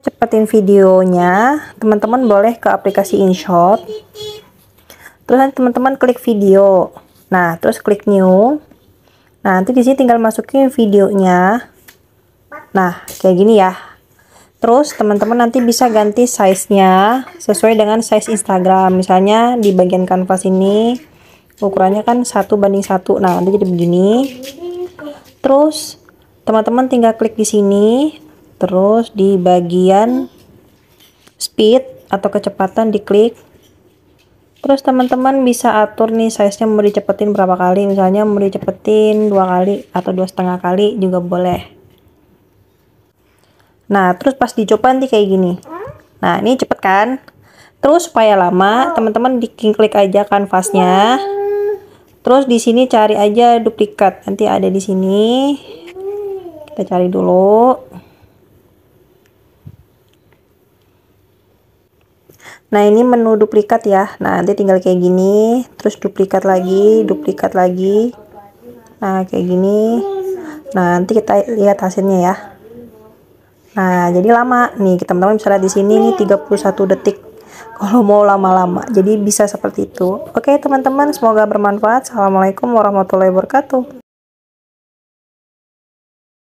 cepetin videonya teman-teman boleh ke aplikasi InShot terus teman-teman klik video nah terus klik new nah nanti di sini tinggal masukin videonya nah kayak gini ya terus teman-teman nanti bisa ganti size-nya sesuai dengan size Instagram misalnya di bagian kanvas ini ukurannya kan satu banding satu nah nanti jadi begini terus teman-teman tinggal klik di sini terus di bagian speed atau kecepatan diklik terus teman-teman bisa atur nih size nya mau dicepetin berapa kali misalnya mau dicepetin dua kali atau dua setengah kali juga boleh nah terus pas dicoba nanti kayak gini nah ini cepet kan terus supaya lama teman-teman diklik aja kanvasnya terus di sini cari aja duplikat nanti ada di sini kita cari dulu Nah ini menu duplikat ya. Nah nanti tinggal kayak gini, terus duplikat lagi, duplikat lagi. Nah kayak gini. Nah nanti kita lihat hasilnya ya. Nah jadi lama nih teman-teman bisa lihat di sini ini 31 detik. Kalau mau lama-lama, jadi bisa seperti itu. Oke teman-teman, semoga bermanfaat. Assalamualaikum warahmatullahi wabarakatuh.